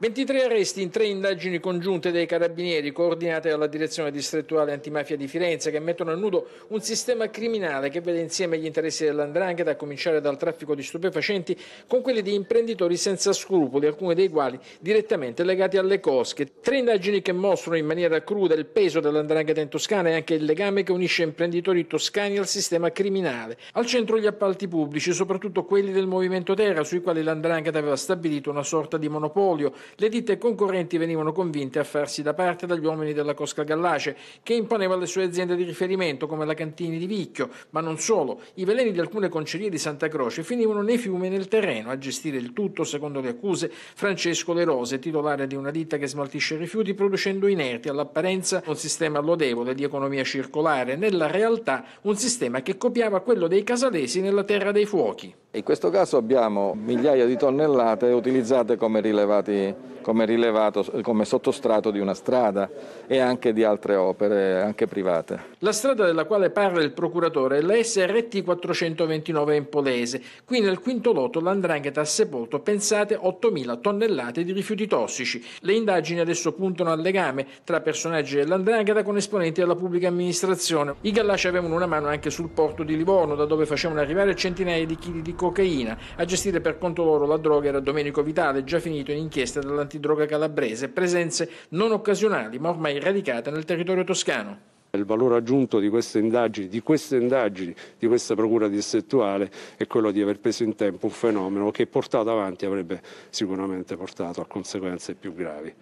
23 arresti in tre indagini congiunte dei carabinieri coordinate dalla direzione distrettuale antimafia di Firenze che mettono a nudo un sistema criminale che vede insieme gli interessi dell'andrangheta a cominciare dal traffico di stupefacenti con quelli di imprenditori senza scrupoli, alcuni dei quali direttamente legati alle cosche. Tre indagini che mostrano in maniera cruda il peso dell'andrangheta in Toscana e anche il legame che unisce imprenditori toscani al sistema criminale. Al centro gli appalti pubblici, soprattutto quelli del Movimento Terra, sui quali l'andrangheta aveva stabilito una sorta di monopolio le ditte concorrenti venivano convinte a farsi da parte dagli uomini della Cosca Gallace, che imponeva alle sue aziende di riferimento, come la Cantini di Vicchio, ma non solo. I veleni di alcune concerie di Santa Croce finivano nei fiumi e nel terreno. A gestire il tutto, secondo le accuse, Francesco Le Rose, titolare di una ditta che smaltisce rifiuti producendo inerti, all'apparenza un sistema lodevole di economia circolare, nella realtà un sistema che copiava quello dei casalesi nella terra dei fuochi. In questo caso abbiamo migliaia di tonnellate utilizzate come rilevati come rilevato come sottostrato di una strada e anche di altre opere, anche private. La strada della quale parla il procuratore è la SRT 429 Empolese. Qui nel quinto lotto l'andrangheta ha sepolto, pensate, 8.000 tonnellate di rifiuti tossici. Le indagini adesso puntano al legame tra personaggi dell'andrangheta con esponenti della pubblica amministrazione. I Gallaci avevano una mano anche sul porto di Livorno, da dove facevano arrivare centinaia di chili di cocaina. A gestire per conto loro la droga era Domenico Vitale, già finito in inchiesta dall'antitrust antidroga calabrese, presenze non occasionali ma ormai radicate nel territorio toscano. Il valore aggiunto di queste indagini, di queste indagini, di questa procura distrettuale è quello di aver preso in tempo un fenomeno che portato avanti avrebbe sicuramente portato a conseguenze più gravi.